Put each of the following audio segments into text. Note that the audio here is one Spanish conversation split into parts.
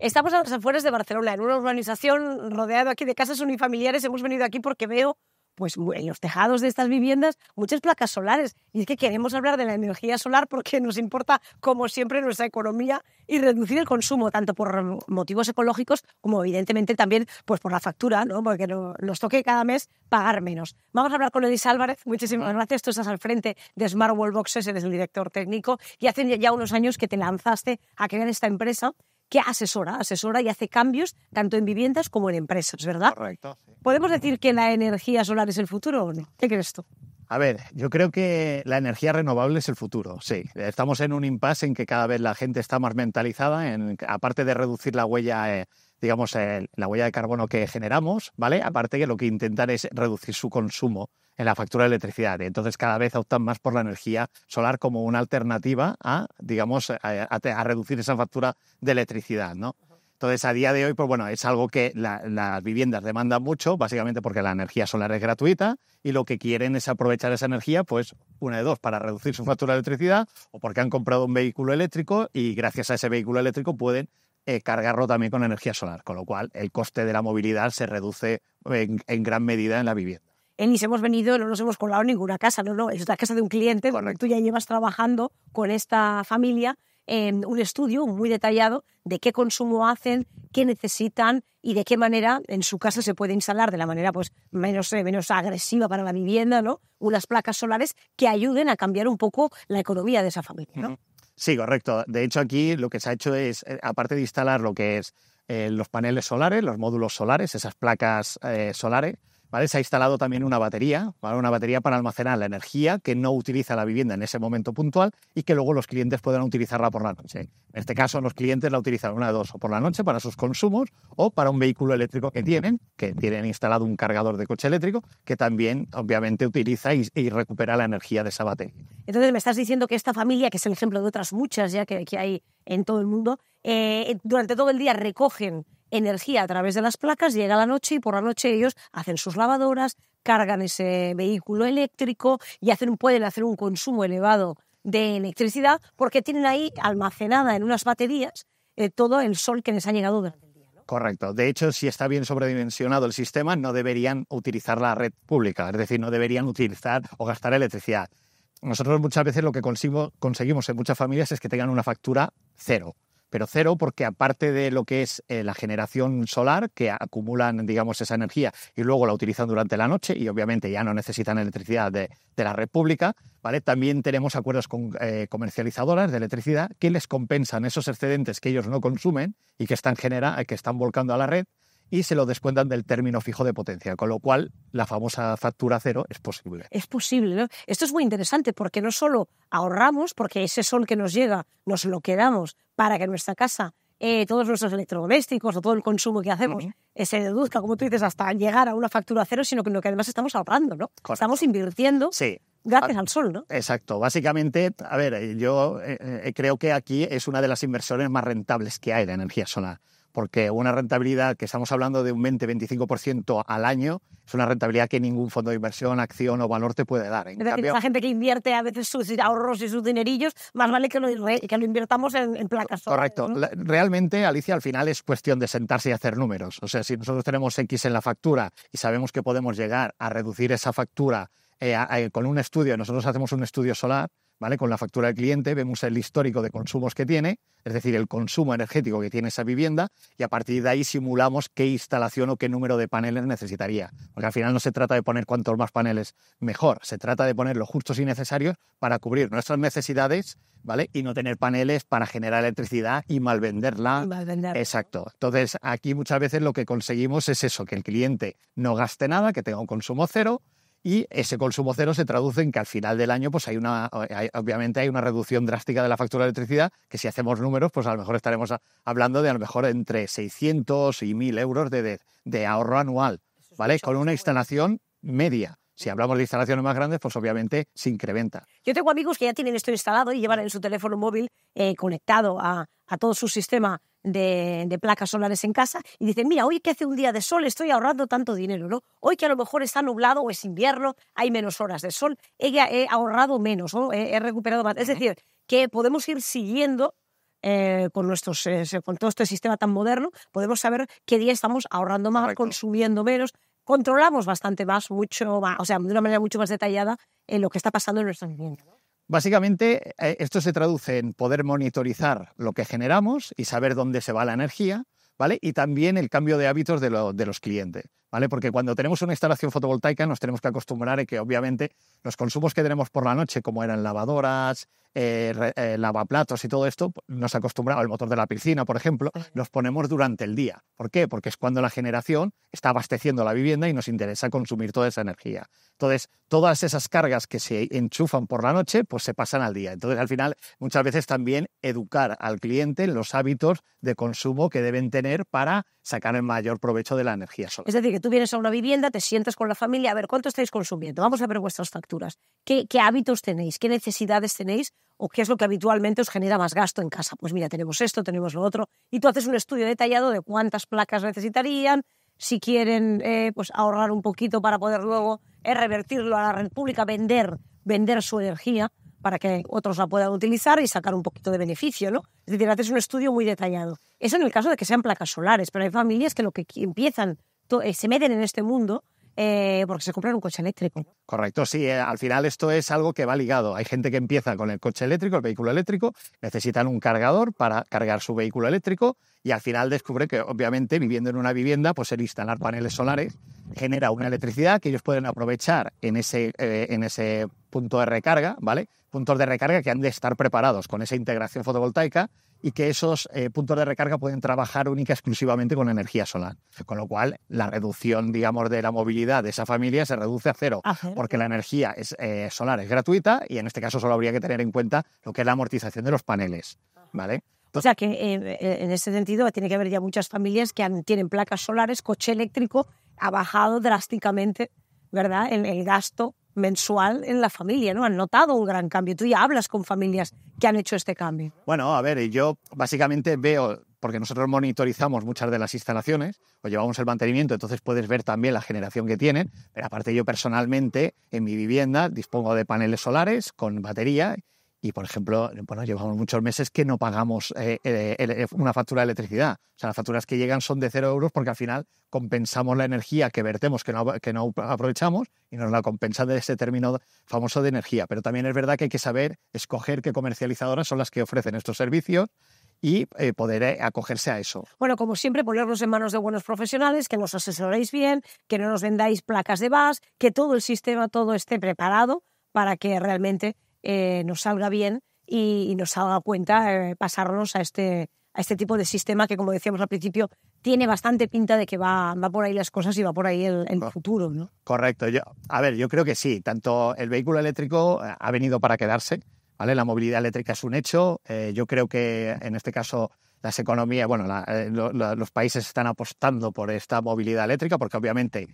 Estamos a las afueras de Barcelona, en una urbanización rodeado aquí de casas unifamiliares. Hemos venido aquí porque veo, pues, en los tejados de estas viviendas muchas placas solares. Y es que queremos hablar de la energía solar porque nos importa, como siempre, nuestra economía y reducir el consumo, tanto por motivos ecológicos como, evidentemente, también pues, por la factura, ¿no? porque nos toque cada mes pagar menos. Vamos a hablar con Elis Álvarez. Muchísimas gracias. Tú estás al frente de Smart Wall Boxes, eres el director técnico y hace ya unos años que te lanzaste a crear esta empresa que asesora, asesora y hace cambios tanto en viviendas como en empresas, ¿verdad? Correcto. ¿Podemos decir que la energía solar es el futuro o no? ¿Qué crees tú? A ver, yo creo que la energía renovable es el futuro, sí. Estamos en un impasse en que cada vez la gente está más mentalizada, aparte de reducir la huella, eh, digamos, la huella de carbono que generamos, ¿vale? Aparte que lo que intentan es reducir su consumo en la factura de electricidad. Entonces cada vez optan más por la energía solar como una alternativa a, digamos, a, reducir esa factura de electricidad, ¿no? Entonces, a día de hoy, pues bueno, es algo que la, las viviendas demandan mucho, básicamente porque la energía solar es gratuita y lo que quieren es aprovechar esa energía, pues una de dos, para reducir su factura de electricidad o porque han comprado un vehículo eléctrico y gracias a ese vehículo eléctrico pueden eh, cargarlo también con energía solar, con lo cual el coste de la movilidad se reduce en gran medida en la vivienda eh, ni se hemos venido, no nos hemos colado en ninguna casa, no, no, es la casa de un cliente, Correcto. tú ya llevas trabajando con esta familia en un estudio muy detallado de qué consumo hacen, qué necesitan y de qué manera en su casa se puede instalar de la manera pues, menos, eh, menos agresiva para la vivienda, ¿no? unas placas solares que ayuden a cambiar un poco la economía de esa familia. ¿no? Sí, correcto. De hecho, aquí lo que se ha hecho es, eh, aparte de instalar lo que es eh, los paneles solares, los módulos solares, esas placas solares, se ha instalado también una batería, una batería para almacenar la energía que no utiliza la vivienda en ese momento puntual y que luego los clientes puedan utilizarla por la noche. En este caso, los clientes la utilizan una de dos, o por la noche para sus consumos o para un vehículo eléctrico que tienen, que tienen instalado un cargador de coche eléctrico, que también obviamente utiliza y, recupera la energía de esa batería. Entonces me estás diciendo que esta familia, que es el ejemplo de otras muchas ya que, hay en todo el mundo, eh, durante todo el día recogen energía a través de las placas, llega la noche y por la noche ellos hacen sus lavadoras, cargan ese vehículo eléctrico y hacen, pueden hacer un consumo elevado de electricidad porque tienen ahí almacenada en unas baterías eh, todo el sol que les ha llegado durante el día. Correcto. De hecho, si está bien sobredimensionado el sistema, no deberían utilizar la red pública, es decir, no deberían utilizar o gastar electricidad. Nosotros muchas veces lo que consigo, conseguimos en muchas familias es que tengan una factura cero pero cero porque aparte de lo que es eh, la generación solar, que acumulan, digamos, esa energía y luego la utilizan durante la noche y obviamente ya no necesitan electricidad de, la República, ¿vale? También tenemos acuerdos con eh, comercializadoras de electricidad que les compensan esos excedentes que ellos no consumen y que están, genera que están volcando a la red y se lo descuentan del término fijo de potencia, con lo cual la famosa factura cero es posible. Es posible, ¿no? Esto es muy interesante porque no solo ahorramos, porque ese sol que nos llega nos lo quedamos para que nuestra casa eh, todos nuestros electrodomésticos o todo el consumo que hacemos eh, se deduzca, como tú dices, hasta llegar a una factura cero, sino que lo que además estamos ahorrando, ¿no? Estamos invirtiendo. Gracias ah, al sol, ¿no? Exacto. Básicamente, a ver, eh, yo creo que aquí es una de las inversiones más rentables que hay la energía solar porque una rentabilidad que estamos hablando de un 20-25% al año es una rentabilidad que ningún fondo de inversión, acción o valor te puede dar. En gente que invierte a veces sus ahorros y sus dinerillos, más vale que lo, que lo invirtamos en, en placas. Correcto. Realmente, Alicia, al final es cuestión de sentarse y hacer números. O sea, si nosotros tenemos X en la factura y sabemos que podemos llegar a reducir esa factura eh, eh, con un estudio, nosotros hacemos un estudio solar, con la factura del cliente vemos el histórico de consumos que tiene, es decir, el consumo energético que tiene esa vivienda, y a partir de ahí simulamos qué instalación o qué número de paneles necesitaría. Porque al final no se trata de poner cuantos más paneles mejor, se trata de poner los justos y necesarios para cubrir nuestras necesidades, ¿vale? Y no tener paneles para generar electricidad y malvenderla. venderla. Exacto. Entonces, aquí muchas veces lo que conseguimos es eso, que el cliente no gaste nada, que tenga un consumo cero, y ese consumo cero se traduce en que al final del año, pues hay una, obviamente hay una reducción drástica de la factura de electricidad, que si hacemos números, pues a lo mejor estaremos hablando de a lo mejor entre 600 y 1000 euros de, de, ahorro anual, ¿vale? Con una instalación media. Si hablamos de instalaciones más grandes, pues obviamente se incrementa. Yo tengo amigos que ya tienen esto instalado y llevan en su teléfono móvil eh, conectado a, a, todo su sistema de, placas solares en casa y dicen, mira, hoy que hace un día de sol estoy ahorrando tanto dinero, ¿no? Hoy que a lo mejor está nublado o es invierno, hay menos horas de sol, he, ahorrado menos, ¿no? he, recuperado más. Es decir, que podemos ir siguiendo eh, con, nuestros, eh, con todo este sistema tan moderno, podemos saber qué día estamos ahorrando más, consumiendo menos, controlamos bastante más, mucho o sea, de una manera mucho más detallada en eh, lo que está pasando en nuestra vivienda. Básicamente, eh, esto se traduce en poder monitorizar lo que generamos y saber dónde se va la energía, ¿vale? Y también el cambio de hábitos de, de los clientes, ¿vale? Porque cuando tenemos una instalación fotovoltaica nos tenemos que acostumbrar a que, obviamente, los consumos que tenemos por la noche, como eran lavadoras, eh, eh, lavaplatos y todo esto, pues, nos acostumbramos, al motor de la piscina, por ejemplo, los ponemos durante el día. ¿Por qué? Porque es cuando la generación está abasteciendo la vivienda y nos interesa consumir toda esa energía. Entonces, todas esas cargas que se enchufan por la noche, pues se pasan al día. Entonces, al final, muchas veces también educar al cliente en los hábitos de consumo que deben tener para sacar el mayor provecho de la energía solar. Es decir, que tú vienes a una vivienda, te sientas con la familia, a ver, ¿cuánto estáis consumiendo? Vamos a ver vuestras facturas. qué hábitos tenéis? ¿Qué necesidades tenéis? o qué es lo que habitualmente os genera más gasto en casa. Pues mira, tenemos esto, tenemos lo otro, y tú haces un estudio detallado de cuántas placas necesitarían, si quieren eh, pues ahorrar un poquito para poder luego eh, revertirlo a la red pública, vender, vender su energía para que otros la puedan utilizar y sacar un poquito de beneficio, ¿no? Es decir, haces un estudio muy detallado. Eso en el caso de que sean placas solares, pero hay familias que lo que empiezan, eh, se meten en este mundo eh, porque se compran un coche eléctrico. Correcto, sí, eh, al final esto es algo que va ligado. Hay gente que empieza con el coche eléctrico, el vehículo eléctrico, necesitan un cargador para cargar su vehículo eléctrico y al final descubre que obviamente viviendo en una vivienda, pues el instalar paneles solares genera una electricidad que ellos pueden aprovechar en ese, eh, en ese punto de recarga, ¿vale? Puntos de recarga que han de estar preparados con esa integración fotovoltaica y que esos eh, puntos de recarga pueden trabajar única y exclusivamente con energía solar. Con lo cual, la reducción, digamos, de la movilidad de esa familia se reduce a cero, porque la energía es, eh, solar es gratuita y en este caso solo habría que tener en cuenta lo que es la amortización de los paneles. ¿Vale? O sea que eh, en ese sentido tiene que haber ya muchas familias que tienen placas solares, coche eléctrico, ha bajado drásticamente, ¿verdad? el gasto mensual en la familia, ¿no? Han notado un gran cambio. Tú ya hablas con familias que han hecho este cambio. Bueno, a ver, yo básicamente veo, porque nosotros monitorizamos muchas de las instalaciones, o llevamos el mantenimiento, entonces puedes ver también la generación que tienen, pero aparte yo personalmente en mi vivienda dispongo de paneles solares con batería y, por ejemplo, bueno, llevamos muchos meses que no pagamos eh, eh, eh, una factura de electricidad. O sea, las facturas que llegan son de cero euros porque al final compensamos la energía que vertemos, que no, aprovechamos, y nos la compensa de ese término famoso de energía. Pero también es verdad que hay que saber escoger qué comercializadoras son las que ofrecen estos servicios y poder acogerse a eso. Bueno, como siempre, ponernos en manos de buenos profesionales, que nos asesoréis bien, que no nos vendáis placas de VAS, que todo el sistema, todo esté preparado para que realmente eh, nos salga bien y, nos haga cuenta eh, pasarnos a este, a este tipo de sistema que, como decíamos al principio, tiene bastante pinta de que va, va por ahí las cosas y va por ahí el, el futuro. ¿no? Correcto. Yo, a ver, yo creo que sí. Tanto el vehículo eléctrico eh, ha venido para quedarse. ¿vale? La movilidad eléctrica es un hecho. yo creo que en este caso las economías, bueno, los países están apostando por esta movilidad eléctrica porque obviamente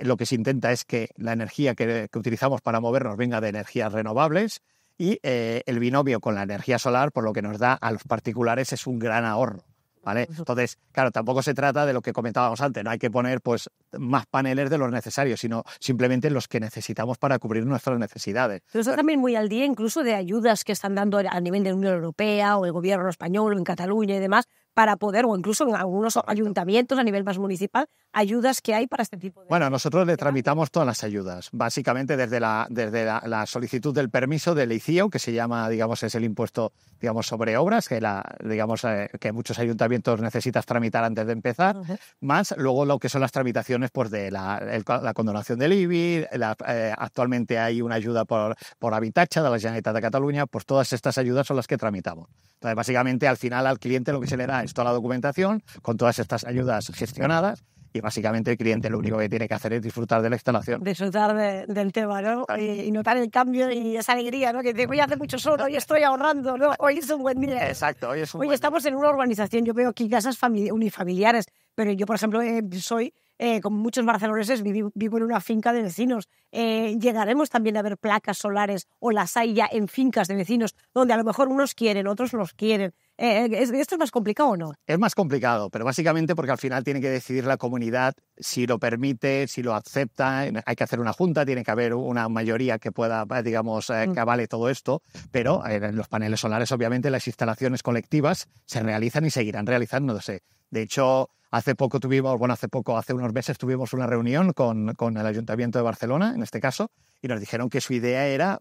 lo que se intenta es que la energía que, utilizamos para movernos venga de energías renovables y eh, el binomio con la energía solar, por lo que nos da a los particulares, es un gran ahorro. ¿Vale? Entonces, claro, tampoco se trata de lo que comentábamos antes, no hay que poner pues más paneles de los necesarios, sino simplemente los que necesitamos para cubrir nuestras necesidades. Pero eso también muy al día incluso de ayudas que están dando a nivel de la Unión Europea o el gobierno español en Cataluña y demás para poder, o incluso en algunos ayuntamientos a nivel más municipal, ayudas que hay para este tipo de... Bueno, nosotros le tramitamos todas las ayudas, básicamente desde la, desde la, solicitud del permiso del ICIO, que se llama, digamos, es el impuesto, digamos, sobre obras, que, la, digamos, eh, que muchos ayuntamientos necesitas tramitar antes de empezar, más luego lo que son las tramitaciones por pues, de la, condonación del IBI, eh, actualmente hay una ayuda por, por habitacha de la Generalitat de Cataluña, pues todas estas ayudas son las que tramitamos. Entonces, básicamente, al final al cliente lo que se le da toda la documentación con todas estas ayudas gestionadas y básicamente el cliente lo único que tiene que hacer es disfrutar de la instalación. Disfrutar del tema, Y, notar el cambio y esa alegría, ¿no? Que te voy a hacer mucho sol, hoy estoy ahorrando, ¿no? Hoy es un buen día. Exacto, hoy es un Hoy estamos en una organización. yo veo aquí casas unifamiliares, pero yo, por ejemplo, eh, soy... Eh, con como muchos barceloneses, vivo, en una finca de vecinos. Eh, llegaremos también a ver placas solares o las hay ya en fincas de vecinos, donde a lo mejor unos quieren, otros los quieren. Eh, eh, ¿Esto es más complicado o no? Es más complicado, pero básicamente porque al final tiene que decidir la comunidad si lo permite, si lo acepta. Hay que hacer una junta, tiene que haber una mayoría que pueda, eh, digamos, mm. que avale todo esto. Pero en los paneles solares, obviamente, las instalaciones colectivas se realizan y seguirán realizándose. De hecho, hace poco tuvimos, bueno, hace poco, hace unos meses tuvimos una reunión con, con el Ayuntamiento de Barcelona, en este caso, y nos dijeron que su idea era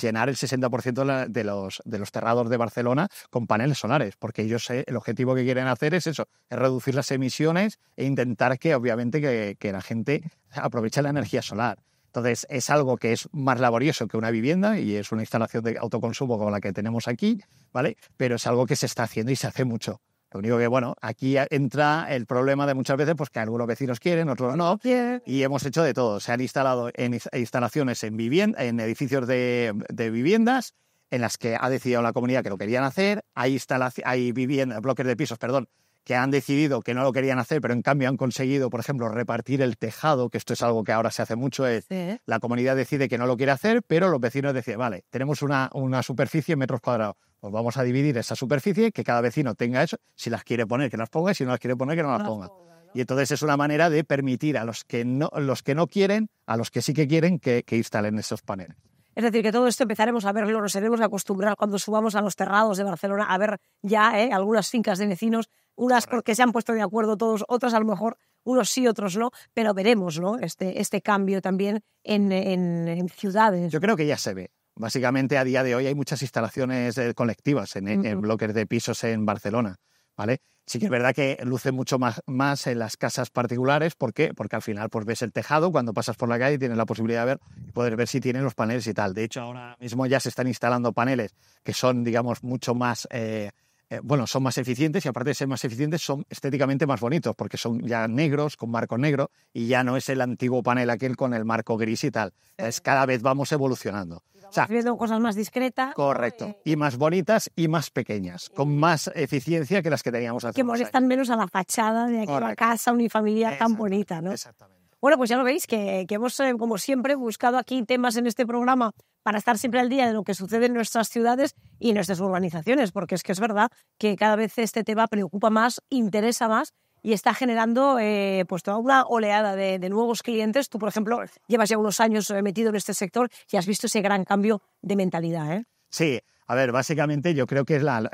llenar el 60% de los, de los terrados de Barcelona con paneles solares, porque ellos eh, el objetivo que quieren hacer es eso, es reducir las emisiones e intentar que obviamente que, la gente aproveche la energía solar. Entonces es algo que es más laborioso que una vivienda y es una instalación de autoconsumo como la que tenemos aquí, ¿vale? Pero es algo que se está haciendo y se hace mucho. Lo único que, bueno, aquí entra el problema de muchas veces pues, que algunos vecinos quieren, otros no. Y hemos hecho de todo. Se han instalado en instalaciones en, vivienda, en edificios de viviendas en las que ha decidido la comunidad que lo querían hacer, hay, hay bloques de pisos, perdón, que han decidido que no lo querían hacer, pero en cambio han conseguido, por ejemplo, repartir el tejado, que esto es algo que ahora se hace mucho, es, la comunidad decide que no lo quiere hacer, pero los vecinos deciden, vale, tenemos una, una superficie en metros cuadrados, pues vamos a dividir esa superficie, que cada vecino tenga eso, si las quiere poner, que las ponga, y si no las quiere poner, que no las ponga. Y entonces es una manera de permitir a los que no, los que no quieren, a los que sí que quieren, que, que instalen esos paneles. Es decir, que todo esto empezaremos a verlo, nos seremos acostumbrar cuando subamos a los terrados de Barcelona a ver ya ¿eh? algunas fincas de vecinos, unas porque se han puesto de acuerdo todos, otras a lo mejor unos sí, otros no, pero veremos este, este cambio también en, ciudades. Yo creo que ya se ve. Básicamente a día de hoy hay muchas instalaciones eh, colectivas en, eh, en bloques de pisos en Barcelona. ¿vale? Sí que es verdad que luce mucho más, más en las casas particulares. ¿Por qué? Porque al final pues, ves el tejado cuando pasas por la calle y tienes la posibilidad de ver, poder ver si tienen los paneles y tal. De hecho, ahora mismo ya se están instalando paneles que son, digamos, mucho más... Eh, eh, bueno, son más eficientes y aparte de ser más eficientes son estéticamente más bonitos porque son ya negros, con marco negro y ya no es el antiguo panel aquel con el marco gris y tal. Es, cada vez vamos evolucionando. viendo cosas más discretas. Correcto. Y más bonitas y más pequeñas, con más eficiencia que las que teníamos antes. Que molestan menos a la fachada de aquella casa unifamiliar tan bonita, ¿no? Exactamente. Bueno, pues ya lo veis que, hemos, eh, como siempre, buscado aquí temas en este programa para estar siempre al día de lo que sucede en nuestras ciudades y en nuestras urbanizaciones, porque es que es verdad que cada vez este tema preocupa más, interesa más y está generando eh, pues toda una oleada de, nuevos clientes. Tú, por ejemplo, llevas ya unos años eh, metido en este sector y has visto ese gran cambio de mentalidad. ¿eh? Sí, a ver, básicamente yo creo que es, la,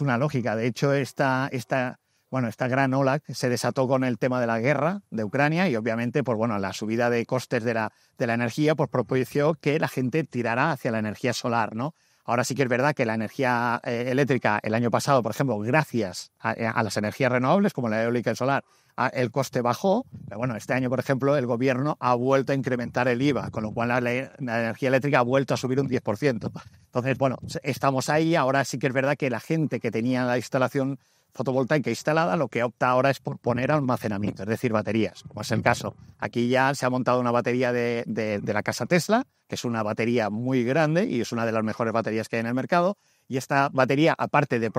una lógica. De hecho, esta, esta, bueno, esta gran ola se desató con el tema de la guerra de Ucrania y obviamente, pues bueno, la subida de costes de la, de la energía pues propició que la gente tirara hacia la energía solar, ¿no? Ahora sí que es verdad que la energía eh, eléctrica el año pasado, por ejemplo, gracias eh, a, las energías renovables como la eólica y el solar, el coste bajó. Pero bueno, este año, por ejemplo, el gobierno ha vuelto a incrementar el IVA, con lo cual la, la energía eléctrica ha vuelto a subir un 10%. Entonces, bueno, estamos ahí. Ahora sí que es verdad que la gente que tenía la instalación fotovoltaica instalada, lo que opta ahora es por poner almacenamiento, es decir, baterías, como es el caso. Aquí ya se ha montado una batería de, la casa Tesla, que es una batería muy grande y es una de las mejores baterías que hay en el mercado. Y esta batería, aparte de eh,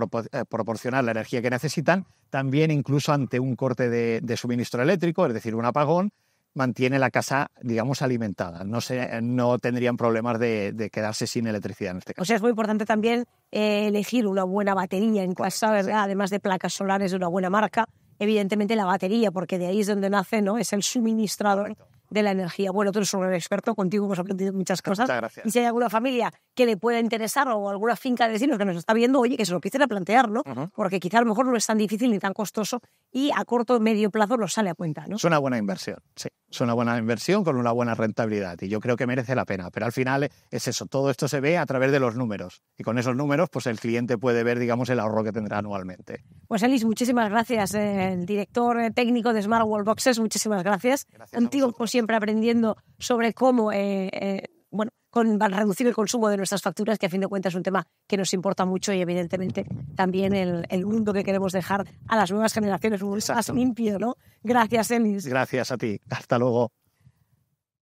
proporcionar la energía que necesitan, también incluso ante un corte de, suministro eléctrico, es decir, un apagón, mantiene la casa, digamos, alimentada. No, se, no tendrían problemas de, quedarse sin electricidad en este caso. O sea, es muy importante también eh, elegir una buena batería en casa, además de placas solares de una buena marca, evidentemente la batería, porque de ahí es donde nace, ¿no? Es el suministrador de la energía. Bueno, tú eres un experto, contigo hemos aprendido muchas cosas. gracias. Y si hay alguna familia que le pueda interesar o alguna finca de vecinos que nos está viendo, oye, que se lo empiecen a plantearlo Porque quizá a lo mejor no es tan difícil ni tan costoso y a corto o medio plazo lo sale a cuenta, ¿no? Es una buena inversión, sí es una buena inversión con una buena rentabilidad y yo creo que merece la pena. Pero al final es eso, todo esto se ve a través de los números y con esos números pues el cliente puede ver, digamos, el ahorro que tendrá anualmente. Pues Alice, muchísimas gracias, eh, el director eh, técnico de Smart Wall Boxes, muchísimas gracias. Contigo, siempre, aprendiendo sobre cómo eh, bueno, con reducir el consumo de nuestras facturas, que a fin de cuentas es un tema que nos importa mucho y evidentemente también el, el mundo que queremos dejar a las nuevas generaciones, un mundo más limpio, ¿no? Gracias, Elis. Gracias a ti. Hasta luego.